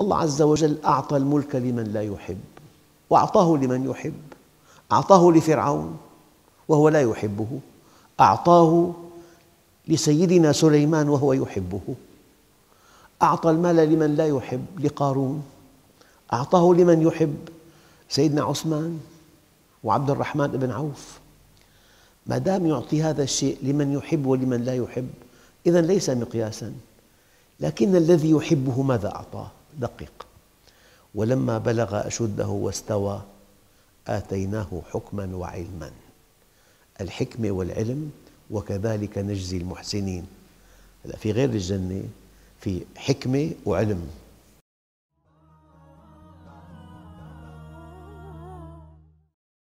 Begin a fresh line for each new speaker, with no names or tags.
الله عز وجل أعطى الملك لمن لا يحب وأعطاه لمن يحب أعطاه لفرعون وهو لا يحبه أعطاه لسيدنا سليمان وهو يحبه أعطى المال لمن لا يحب لقارون أعطاه لمن يحب سيدنا عثمان وعبد الرحمن بن عوف ما دام يعطي هذا الشيء لمن يحب ولمن لا يحب إذا ليس مقياسا لكن الذي يحبه ماذا أعطاه دقيق ولما بلغ أشده واستوى آتيناه حكما وعلما الحكمة والعلم وكذلك نجزي المحسنين في غير الجنة في حكمة وعلم